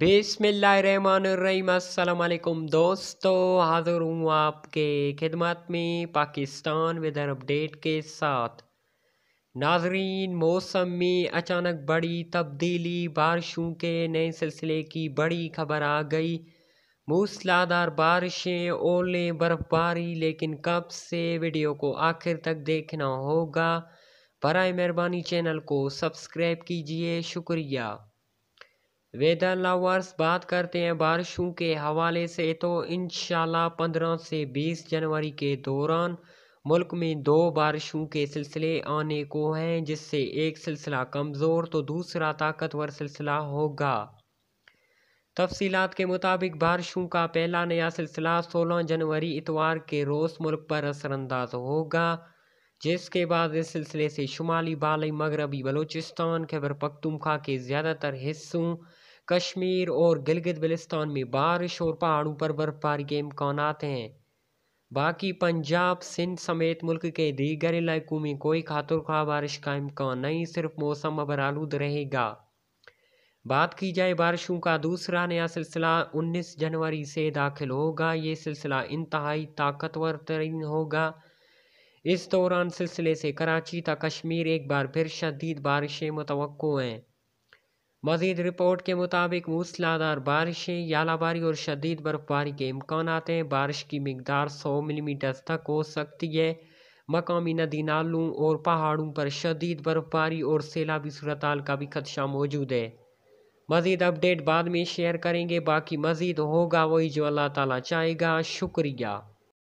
बिसमीम दोस्तों हाज़िर हूँ आपके खिदमत में पाकिस्तान वेदर अपडेट के साथ नाजरीन मौसम में अचानक बड़ी तब्दीली बारिशों के नए सिलसिले की बड़ी खबर आ गई मूसलाधार बारिशें ओले बर्फ़बारी लेकिन कब से वीडियो को आखिर तक देखना होगा बर मेहरबानी चैनल को सब्सक्राइब कीजिए शुक्रिया वेदर लवर्स बात करते हैं बारिशों के हवाले से तो इन पंद्रह से बीस जनवरी के दौरान मुल्क में दो बारिशों के सिलसिले आने को हैं जिससे एक सिलसिला कमज़ोर तो दूसरा ताकतवर सिलसिला होगा तफसीत के मुताबिक बारिशों का पहला नया सिलसिला सोलह जनवरी इतवार के रोज़ मुल्क पर असरअंदाज होगा जिसके बाद इस सिलसिले से शुमाली बाली मगरबी बलूचिस्तान खैबर पखतुमखा के ज़्यादातर हिस्सों कश्मीर और गिलगित बलिस्तान में बारिश और पहाड़ों पर बर्फबारी के इम्कान हैं बाकी पंजाब सिंध समेत मुल्क के दीगर इलाकों में कोई खातुर खा बारिश का इम्कान नहीं सिर्फ मौसम अबर आलूद रहेगा बात की जाए बारिशों का दूसरा नया सिलसिला 19 जनवरी से दाखिल होगा ये सिलसिला इंतहाई ताकतवर तरीन होगा इस दौरान सिलसिले से कराची तक कश्मीर एक बार फिर शदीद बारिशें मुतव हैं मजीद रिपोर्ट के मुताबिक मूसलाधार बारिशें यालाबारी और शदीद बर्फबारी के इम्कान हैं बारिश की मकदार सौ मिलीमीटर तक हो सकती है मकामी नदी नालों और पहाड़ों पर शदीद बर्फबारी और सैलाबी सूरत का भी खदशा मौजूद है मज़ीद अपडेट बाद में शेयर करेंगे बाकी मज़ीद होगा वही जो अल्लाह ताली चाहेगा शुक्रिया